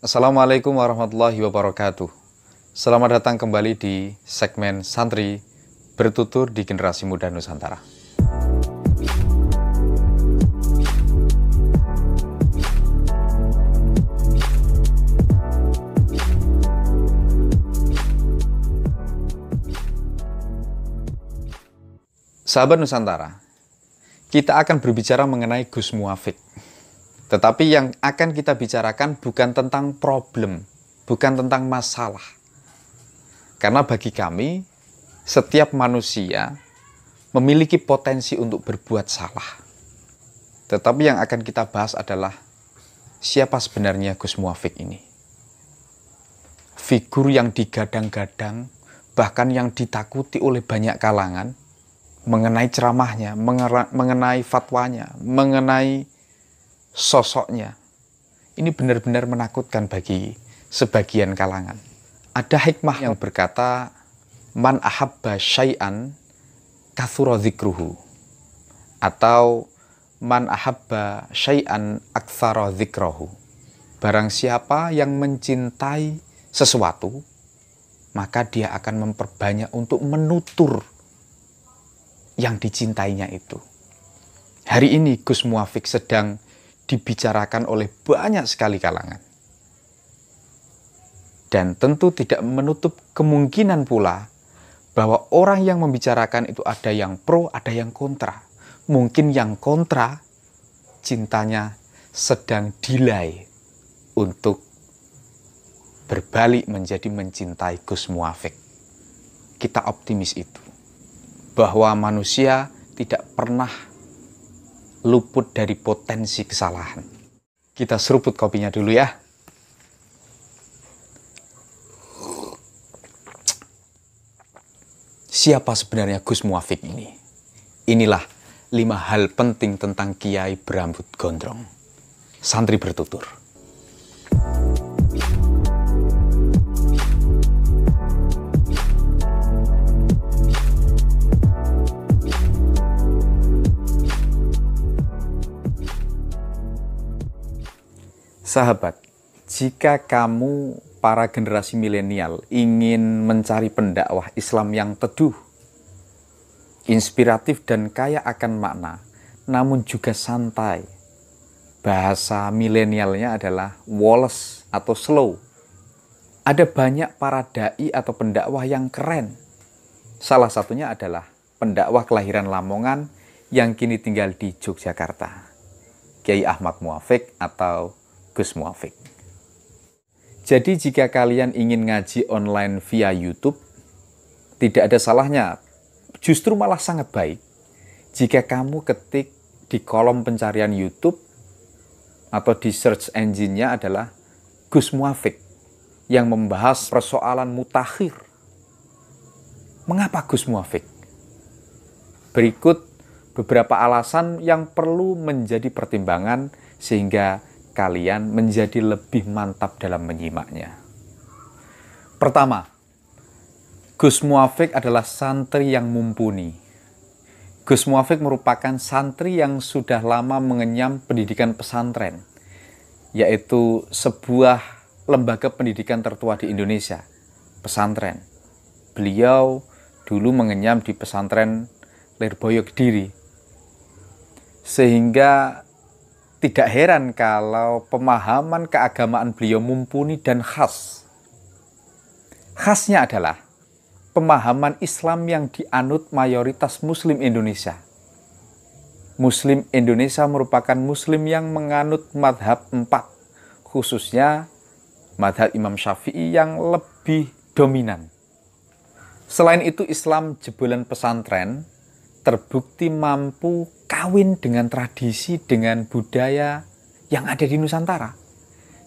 Assalamualaikum warahmatullahi wabarakatuh. Selamat datang kembali di segmen Santri Bertutur di Generasi Muda Nusantara. Sahabat Nusantara, kita akan berbicara mengenai Gus Muafik tetapi yang akan kita bicarakan bukan tentang problem, bukan tentang masalah. Karena bagi kami, setiap manusia memiliki potensi untuk berbuat salah. Tetapi yang akan kita bahas adalah siapa sebenarnya Gus Muafik ini. Figur yang digadang-gadang, bahkan yang ditakuti oleh banyak kalangan, mengenai ceramahnya, mengenai fatwanya, mengenai sosoknya ini benar-benar menakutkan bagi sebagian kalangan. Ada hikmah yang berkata, Man ahabba syai'an kathura zikruhu. Atau, Man ahabba syai'an aksara zikrohu. Barang siapa yang mencintai sesuatu, maka dia akan memperbanyak untuk menutur yang dicintainya itu. Hari ini Gus Muafik sedang dibicarakan oleh banyak sekali kalangan. Dan tentu tidak menutup kemungkinan pula bahwa orang yang membicarakan itu ada yang pro, ada yang kontra. Mungkin yang kontra cintanya sedang delay untuk berbalik menjadi mencintai Gus Muafik. Kita optimis itu bahwa manusia tidak pernah luput dari potensi kesalahan. Kita seruput kopinya dulu ya. Siapa sebenarnya Gus Muafik ini? Inilah lima hal penting tentang Kiai berambut gondrong. Santri bertutur. Sahabat, jika kamu para generasi milenial ingin mencari pendakwah Islam yang teduh, inspiratif dan kaya akan makna, namun juga santai. Bahasa milenialnya adalah Wallace atau slow. Ada banyak para dai atau pendakwah yang keren. Salah satunya adalah pendakwah kelahiran Lamongan yang kini tinggal di Yogyakarta. Kiai Ahmad Muafik atau Gus Muafik. Jadi jika kalian ingin ngaji online via YouTube, tidak ada salahnya, justru malah sangat baik jika kamu ketik di kolom pencarian YouTube atau di search engine-nya adalah Gus Muafik yang membahas persoalan mutakhir. Mengapa Gus Muafik? Berikut beberapa alasan yang perlu menjadi pertimbangan sehingga kalian menjadi lebih mantap dalam menyimaknya. Pertama, Gus Muafik adalah santri yang mumpuni. Gus Muafik merupakan santri yang sudah lama mengenyam pendidikan pesantren, yaitu sebuah lembaga pendidikan tertua di Indonesia, pesantren. Beliau dulu mengenyam di pesantren Lirboyo Kediri. Sehingga tidak heran kalau pemahaman keagamaan beliau mumpuni dan khas. Khasnya adalah pemahaman Islam yang dianut mayoritas Muslim Indonesia. Muslim Indonesia merupakan Muslim yang menganut madhab empat, khususnya madhab Imam Syafi'i yang lebih dominan. Selain itu Islam jebolan pesantren terbukti mampu kawin dengan tradisi, dengan budaya yang ada di Nusantara.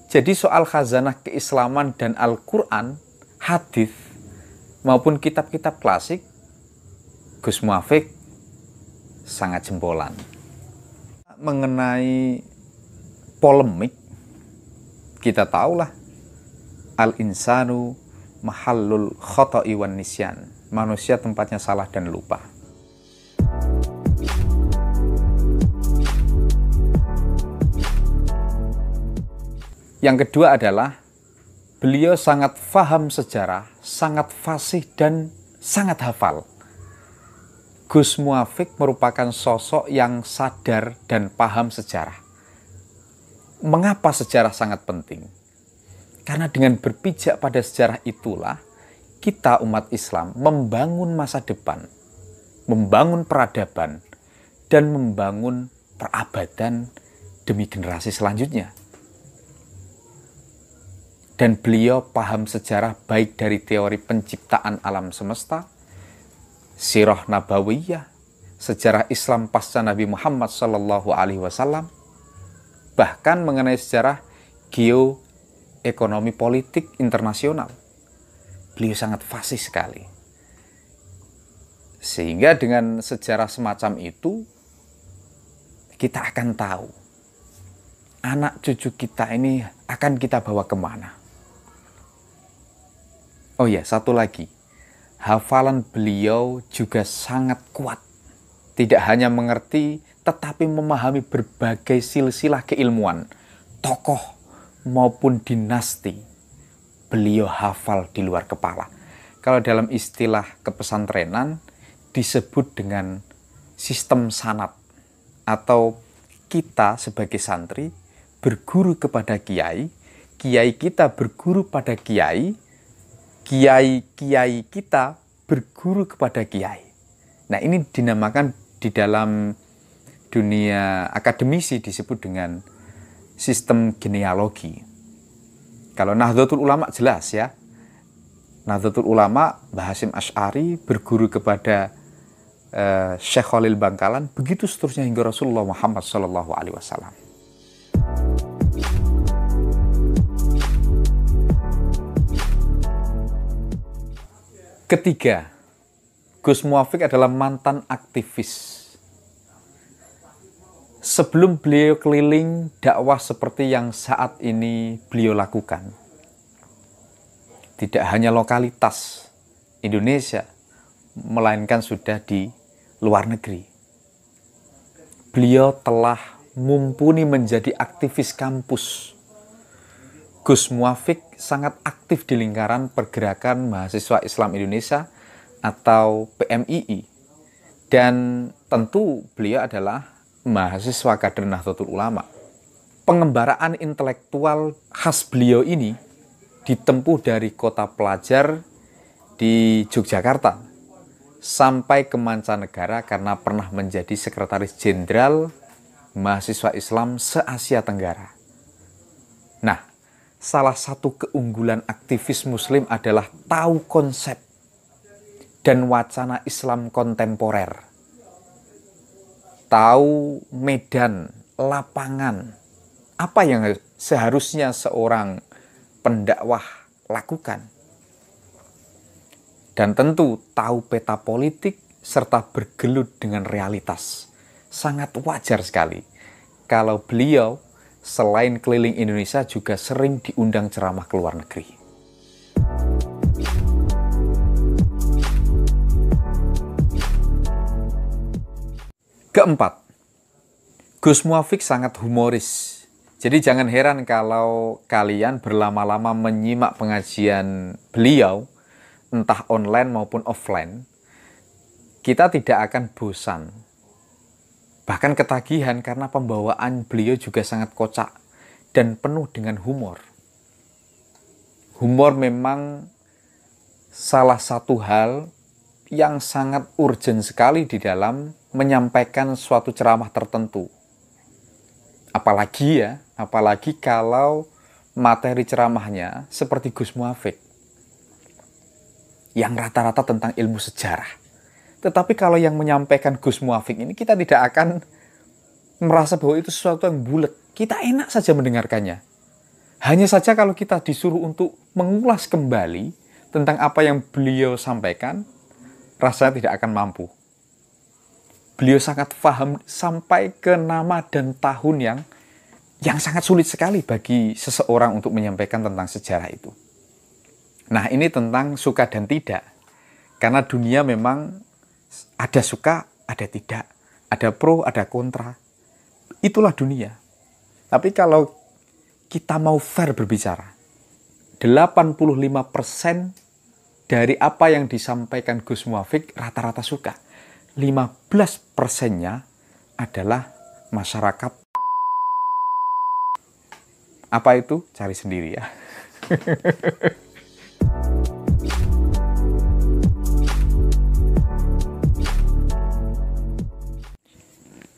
Jadi soal khazanah keislaman dan Al-Quran, hadis maupun kitab-kitab klasik, Gus Muafik sangat jempolan. Mengenai polemik, kita tahulah al-insanu mahallul khoto'i wan nisyan. Manusia tempatnya salah dan lupa Yang kedua adalah beliau sangat faham sejarah, sangat fasih dan sangat hafal. Gus Muafik merupakan sosok yang sadar dan paham sejarah. Mengapa sejarah sangat penting? Karena dengan berpijak pada sejarah itulah kita umat Islam membangun masa depan, membangun peradaban, dan membangun perabadan demi generasi selanjutnya dan beliau paham sejarah baik dari teori penciptaan alam semesta, sirah nabawiyah, sejarah Islam pasca Nabi Muhammad Shallallahu Alaihi Wasallam, bahkan mengenai sejarah geo, ekonomi, politik internasional. Beliau sangat fasih sekali. Sehingga dengan sejarah semacam itu, kita akan tahu anak cucu kita ini akan kita bawa kemana Oh ya, satu lagi. Hafalan beliau juga sangat kuat. Tidak hanya mengerti, tetapi memahami berbagai silsilah keilmuan, tokoh maupun dinasti. Beliau hafal di luar kepala. Kalau dalam istilah kepesantrenan disebut dengan sistem sanat atau kita sebagai santri berguru kepada kiai, kiai kita berguru pada kiai, kiai-kiai kita berguru kepada kiai. Nah, ini dinamakan di dalam dunia akademisi disebut dengan sistem genealogi. Kalau Nahdlatul Ulama jelas ya. Nahdlatul Ulama Bahasim Ash'ari berguru kepada uh, Syekh Khalil Bangkalan, begitu seterusnya hingga Rasulullah Muhammad SAW. Ketiga, Gus Muafik adalah mantan aktivis. Sebelum beliau keliling dakwah seperti yang saat ini beliau lakukan. Tidak hanya lokalitas Indonesia, melainkan sudah di luar negeri. Beliau telah mumpuni menjadi aktivis kampus Gus Muafik sangat aktif di lingkaran pergerakan mahasiswa Islam Indonesia atau PMII. Dan tentu beliau adalah mahasiswa kader Nahdlatul Ulama. Pengembaraan intelektual khas beliau ini ditempuh dari kota pelajar di Yogyakarta sampai ke mancanegara karena pernah menjadi sekretaris jenderal mahasiswa Islam se-Asia Tenggara. Nah, salah satu keunggulan aktivis muslim adalah tahu konsep dan wacana Islam kontemporer. Tahu medan, lapangan, apa yang seharusnya seorang pendakwah lakukan. Dan tentu tahu peta politik serta bergelut dengan realitas. Sangat wajar sekali kalau beliau selain keliling Indonesia juga sering diundang ceramah ke luar negeri. Keempat, Gus Muafik sangat humoris. Jadi jangan heran kalau kalian berlama-lama menyimak pengajian beliau, entah online maupun offline, kita tidak akan bosan bahkan ketagihan karena pembawaan beliau juga sangat kocak dan penuh dengan humor. Humor memang salah satu hal yang sangat urgent sekali di dalam menyampaikan suatu ceramah tertentu. Apalagi ya, apalagi kalau materi ceramahnya seperti Gus Muafik yang rata-rata tentang ilmu sejarah tetapi kalau yang menyampaikan Gus Muafik ini kita tidak akan merasa bahwa itu sesuatu yang bulat. Kita enak saja mendengarkannya. Hanya saja kalau kita disuruh untuk mengulas kembali tentang apa yang beliau sampaikan, rasanya tidak akan mampu. Beliau sangat paham sampai ke nama dan tahun yang yang sangat sulit sekali bagi seseorang untuk menyampaikan tentang sejarah itu. Nah, ini tentang suka dan tidak. Karena dunia memang ada suka, ada tidak. Ada pro, ada kontra. Itulah dunia. Tapi kalau kita mau fair berbicara, 85% dari apa yang disampaikan Gus Muafik rata-rata suka. 15 persennya adalah masyarakat. Apa itu? Cari sendiri ya.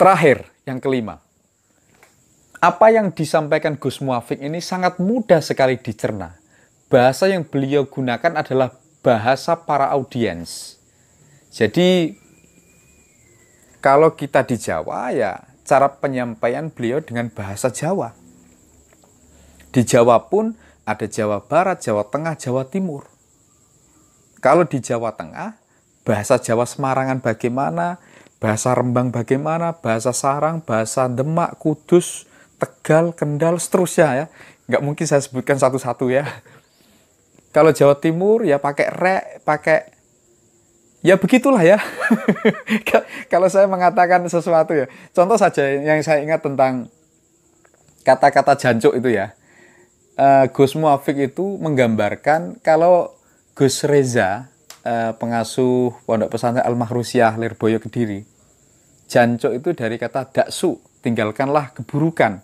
Terakhir, yang kelima. Apa yang disampaikan Gus Muafik ini sangat mudah sekali dicerna. Bahasa yang beliau gunakan adalah bahasa para audiens. Jadi kalau kita di Jawa ya cara penyampaian beliau dengan bahasa Jawa. Di Jawa pun ada Jawa Barat, Jawa Tengah, Jawa Timur. Kalau di Jawa Tengah, bahasa Jawa Semarangan bagaimana, bahasa Rembang bagaimana, bahasa Sarang, bahasa Demak, Kudus, Tegal, Kendal, seterusnya ya. Nggak mungkin saya sebutkan satu-satu ya. Kalau Jawa Timur ya pakai rek, pakai ya begitulah ya. Kalau saya mengatakan sesuatu ya. Contoh saja yang saya ingat tentang kata-kata jancuk itu ya. Eh, Gus Muafik itu menggambarkan kalau Gus Reza eh, pengasuh pondok pesantren Al Mahrusiah Lirboyo Kediri Jancok itu dari kata daksu, tinggalkanlah keburukan.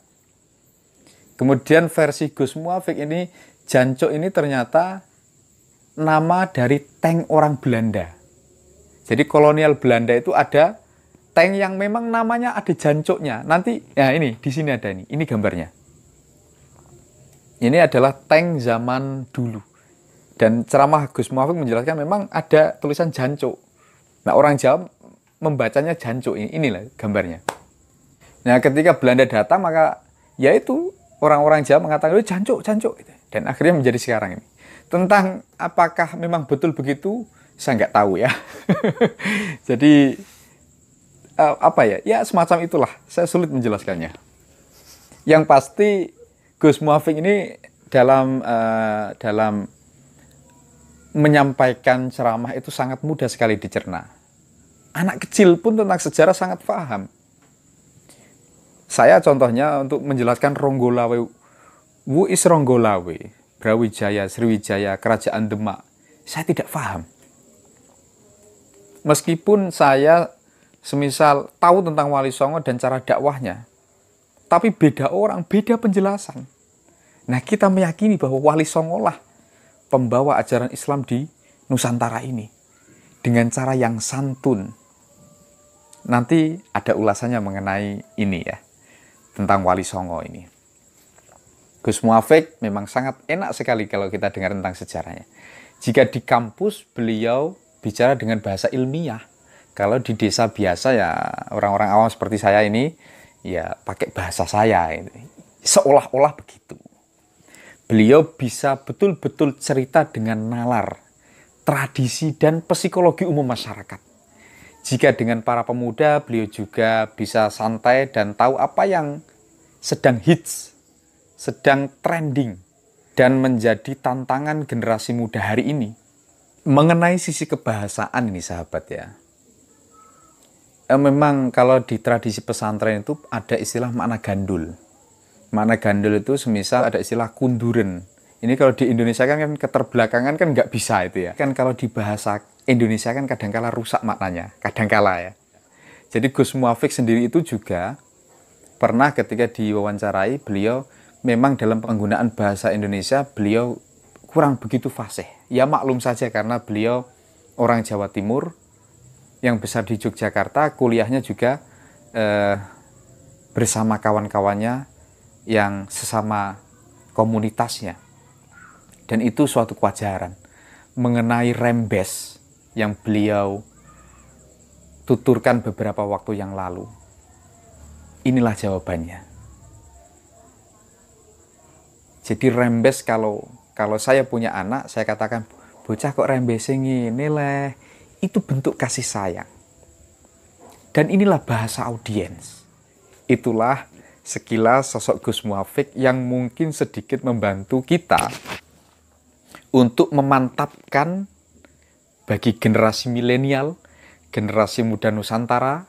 Kemudian versi Gus Muafik ini, jancok ini ternyata nama dari tank orang Belanda. Jadi kolonial Belanda itu ada tank yang memang namanya ada jancoknya. Nanti, ya ini, di sini ada ini, ini gambarnya. Ini adalah tank zaman dulu. Dan ceramah Gus Muafik menjelaskan memang ada tulisan jancok. Nah orang Jawa membacanya jancuk ini inilah gambarnya nah ketika Belanda datang maka yaitu orang-orang Jawa mengatakan itu oh, jancuk jancuk gitu. dan akhirnya menjadi sekarang ini tentang apakah memang betul begitu saya nggak tahu ya jadi eh, apa ya ya semacam itulah saya sulit menjelaskannya yang pasti Gus Muafik ini dalam uh, dalam menyampaikan ceramah itu sangat mudah sekali dicerna anak kecil pun tentang sejarah sangat paham. Saya contohnya untuk menjelaskan Ronggolawe. Wu is Ronggolawe, Brawijaya, Sriwijaya, Kerajaan Demak. Saya tidak paham. Meskipun saya semisal tahu tentang Wali Songo dan cara dakwahnya, tapi beda orang, beda penjelasan. Nah kita meyakini bahwa Wali Songo lah pembawa ajaran Islam di Nusantara ini dengan cara yang santun, Nanti ada ulasannya mengenai ini ya, tentang Wali Songo ini. Gus Muafik memang sangat enak sekali kalau kita dengar tentang sejarahnya. Jika di kampus beliau bicara dengan bahasa ilmiah, kalau di desa biasa ya orang-orang awam seperti saya ini ya pakai bahasa saya Seolah-olah begitu. Beliau bisa betul-betul cerita dengan nalar, tradisi dan psikologi umum masyarakat jika dengan para pemuda, beliau juga bisa santai dan tahu apa yang sedang hits, sedang trending, dan menjadi tantangan generasi muda hari ini. Mengenai sisi kebahasaan ini sahabat ya, eh, memang kalau di tradisi pesantren itu ada istilah makna gandul. Makna gandul itu semisal ada istilah kunduren ini kalau di Indonesia kan, kan keterbelakangan kan nggak bisa itu ya. Kan kalau di bahasa Indonesia kan kadangkala rusak maknanya, kadangkala ya. Jadi Gus Muafik sendiri itu juga pernah ketika diwawancarai beliau memang dalam penggunaan bahasa Indonesia beliau kurang begitu fasih. Ya maklum saja karena beliau orang Jawa Timur yang besar di Yogyakarta, kuliahnya juga eh, bersama kawan-kawannya yang sesama komunitasnya. Dan itu suatu kewajaran mengenai rembes yang beliau tuturkan beberapa waktu yang lalu. Inilah jawabannya. Jadi rembes kalau kalau saya punya anak, saya katakan bocah kok rembes ini leh. Itu bentuk kasih sayang. Dan inilah bahasa audiens. Itulah sekilas sosok Gus Muafik yang mungkin sedikit membantu kita untuk memantapkan bagi generasi milenial, generasi muda Nusantara,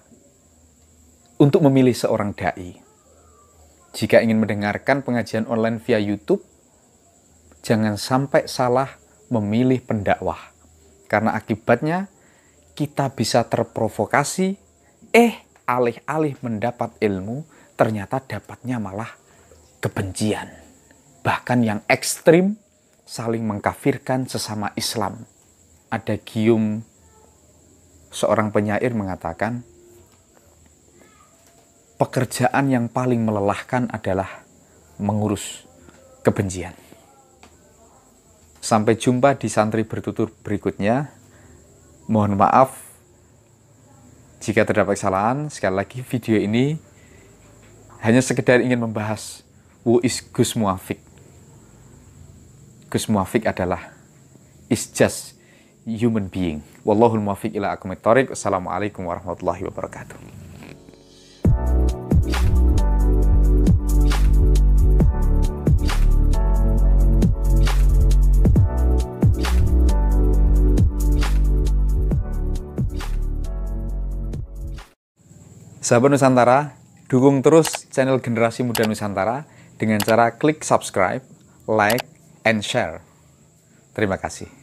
untuk memilih seorang dai. Jika ingin mendengarkan pengajian online via YouTube, jangan sampai salah memilih pendakwah, karena akibatnya kita bisa terprovokasi. Eh, alih-alih mendapat ilmu, ternyata dapatnya malah kebencian, bahkan yang ekstrim saling mengkafirkan sesama Islam. Ada gium seorang penyair mengatakan, pekerjaan yang paling melelahkan adalah mengurus kebencian. Sampai jumpa di santri bertutur berikutnya. Mohon maaf jika terdapat kesalahan. Sekali lagi video ini hanya sekedar ingin membahas wu is Gus Muafik. Gus Muafiq adalah is just human being. Wallahul muafiq ila akumit thoriq. Assalamualaikum warahmatullahi wabarakatuh. Sahabat Nusantara, dukung terus channel Generasi Muda Nusantara dengan cara klik subscribe, like, and share. Terima kasih.